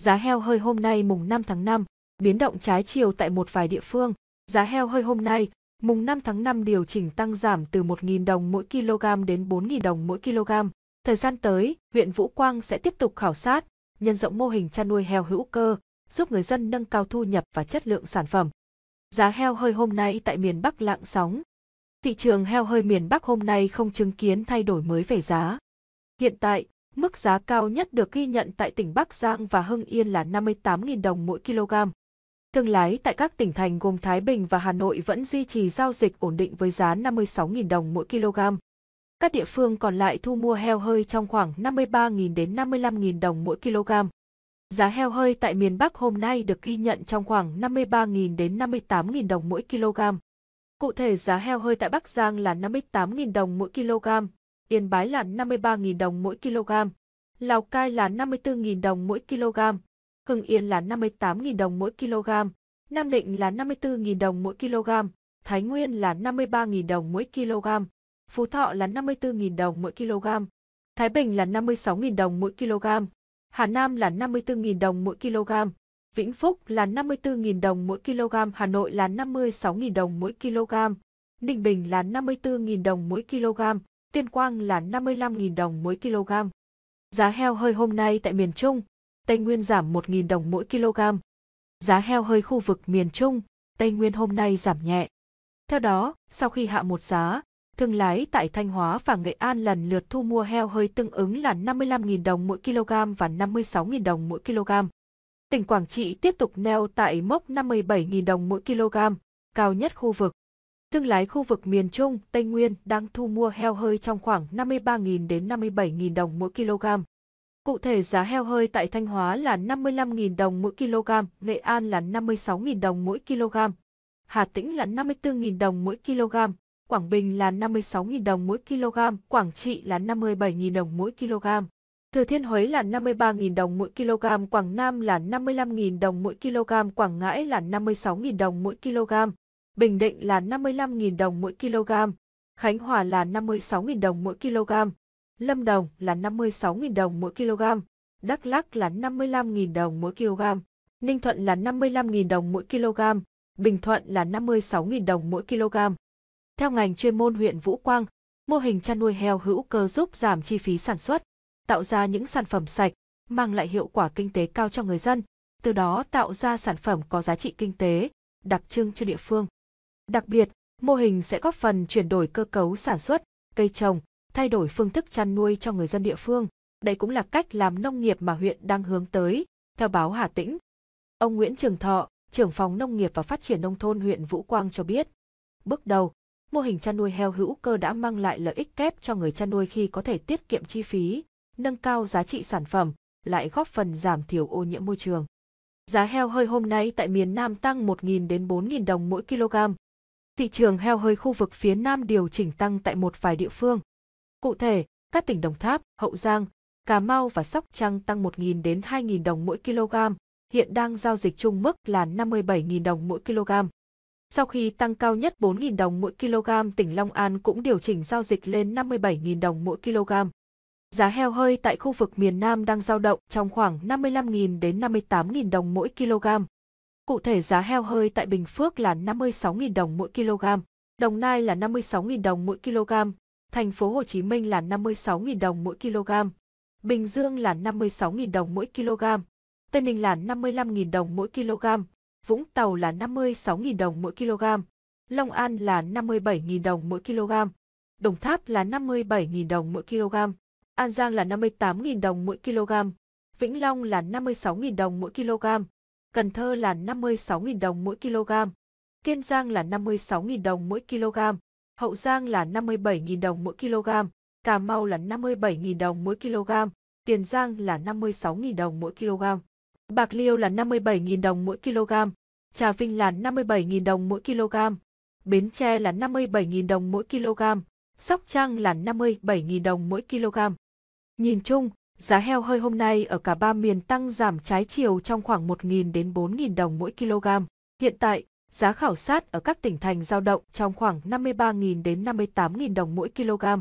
Giá heo hơi hôm nay mùng 5 tháng 5, biến động trái chiều tại một vài địa phương. Giá heo hơi hôm nay, mùng 5 tháng 5 điều chỉnh tăng giảm từ 1.000 đồng mỗi kg đến 4.000 đồng mỗi kg. Thời gian tới, huyện Vũ Quang sẽ tiếp tục khảo sát, nhân rộng mô hình chăn nuôi heo hữu cơ, giúp người dân nâng cao thu nhập và chất lượng sản phẩm. Giá heo hơi hôm nay tại miền Bắc lạng sóng. Thị trường heo hơi miền Bắc hôm nay không chứng kiến thay đổi mới về giá. Hiện tại, Mức giá cao nhất được ghi nhận tại tỉnh Bắc Giang và Hưng Yên là 58.000 đồng mỗi kg. Thương lái tại các tỉnh thành gồm Thái Bình và Hà Nội vẫn duy trì giao dịch ổn định với giá 56.000 đồng mỗi kg. Các địa phương còn lại thu mua heo hơi trong khoảng 53.000 đến 55.000 đồng mỗi kg. Giá heo hơi tại miền Bắc hôm nay được ghi nhận trong khoảng 53.000 đến 58.000 đồng mỗi kg. Cụ thể giá heo hơi tại Bắc Giang là 58.000 đồng mỗi kg, Yên Bái là 53.000 đồng mỗi kg, Lào Cai là 54.000 đồng mỗi kg, Hưng Yên là 58.000 đồng mỗi kg, Nam Định là 54.000 đồng mỗi kg, Thái Nguyên là 53.000 đồng mỗi kg, Phú Thọ là 54.000 đồng mỗi kg, Thái Bình là 56.000 đồng mỗi kg, Hà Nam là 54.000 đồng mỗi kg, Vĩnh Phúc là 54.000 đồng mỗi kg, Hà Nội là 56.000 đồng mỗi kg, Ninh Bình là 54.000 đồng mỗi kg, tiên quang là 55.000 đồng mỗi kg. Giá heo hơi hôm nay tại miền Trung, Tây Nguyên giảm 1.000 đồng mỗi kg. Giá heo hơi khu vực miền Trung, Tây Nguyên hôm nay giảm nhẹ. Theo đó, sau khi hạ một giá, thương lái tại Thanh Hóa và Nghệ An lần lượt thu mua heo hơi tương ứng là 55.000 đồng mỗi kg và 56.000 đồng mỗi kg. Tỉnh Quảng Trị tiếp tục neo tại mốc 57.000 đồng mỗi kg, cao nhất khu vực. Thương lái khu vực miền Trung, Tây Nguyên đang thu mua heo hơi trong khoảng 53.000 đến 57.000 đồng mỗi kg. Cụ thể giá heo hơi tại Thanh Hóa là 55.000 đồng mỗi kg, Nghệ An là 56.000 đồng mỗi kg, Hà Tĩnh là 54.000 đồng mỗi kg, Quảng Bình là 56.000 đồng mỗi kg, Quảng Trị là 57.000 đồng mỗi kg. Thừa Thiên Huế là 53.000 đồng mỗi kg, Quảng Nam là 55.000 đồng mỗi kg, Quảng Ngãi là 56.000 đồng mỗi kg. Bình Định là 55.000 đồng mỗi kg, Khánh Hòa là 56.000 đồng mỗi kg, Lâm Đồng là 56.000 đồng mỗi kg, Đắk Lắc là 55.000 đồng mỗi kg, Ninh Thuận là 55.000 đồng mỗi kg, Bình Thuận là 56.000 đồng mỗi kg. Theo ngành chuyên môn huyện Vũ Quang, mô hình chăn nuôi heo hữu cơ giúp giảm chi phí sản xuất, tạo ra những sản phẩm sạch, mang lại hiệu quả kinh tế cao cho người dân, từ đó tạo ra sản phẩm có giá trị kinh tế, đặc trưng cho địa phương. Đặc biệt, mô hình sẽ góp phần chuyển đổi cơ cấu sản xuất, cây trồng, thay đổi phương thức chăn nuôi cho người dân địa phương. Đây cũng là cách làm nông nghiệp mà huyện đang hướng tới, theo báo Hà Tĩnh. Ông Nguyễn Trường Thọ, trưởng phòng nông nghiệp và phát triển nông thôn huyện Vũ Quang cho biết, bước đầu, mô hình chăn nuôi heo hữu cơ đã mang lại lợi ích kép cho người chăn nuôi khi có thể tiết kiệm chi phí, nâng cao giá trị sản phẩm, lại góp phần giảm thiểu ô nhiễm môi trường. Giá heo hơi hôm nay tại miền Nam tăng 1.000 đến 4.000 đồng mỗi kg, thị trường heo hơi khu vực phía Nam điều chỉnh tăng tại một vài địa phương. Cụ thể, các tỉnh Đồng Tháp, Hậu Giang, Cà Mau và Sóc Trăng tăng 1.000 đến 2.000 đồng mỗi kg, hiện đang giao dịch chung mức là 57.000 đồng mỗi kg. Sau khi tăng cao nhất 4.000 đồng mỗi kg, tỉnh Long An cũng điều chỉnh giao dịch lên 57.000 đồng mỗi kg. Giá heo hơi tại khu vực miền Nam đang giao động trong khoảng 55.000 đến 58.000 đồng mỗi kg. Cụ thể giá heo hơi tại Bình Phước là 56.000 đồng mỗi kg, Đồng Nai là 56.000 đồng mỗi kg, thành phố Hồ Chí Minh là 56.000 đồng mỗi kg, Bình Dương là 56.000 đồng mỗi kg, Tây Ninh là 55.000 đồng mỗi kg, Vũng Tàu là 56.000 đồng mỗi kg, Long An là 57.000 đồng mỗi kg, Đồng Tháp là 57.000 đồng mỗi kg, An Giang là 58.000 đồng mỗi kg, Vĩnh Long là 56.000 đồng mỗi kg, Cần Thơ là 56.000 đồng mỗi kg, Kiên Giang là 56.000 đồng mỗi kg, Hậu Giang là 57.000 đồng mỗi kg, Cà Mau là 57.000 đồng mỗi kg, Tiền Giang là 56.000 đồng mỗi kg. Bạc Liêu là 57.000 đồng mỗi kg, Trà Vinh là 57.000 đồng mỗi kg, Bến Tre là 57.000 đồng mỗi kg, Sóc Trăng là 57.000 đồng mỗi kg. Nhìn chung, Giá heo hơi hôm nay ở cả ba miền tăng giảm trái chiều trong khoảng 1.000 đến 4.000 đồng mỗi kg. Hiện tại, giá khảo sát ở các tỉnh thành giao động trong khoảng 53.000 đến 58.000 đồng mỗi kg.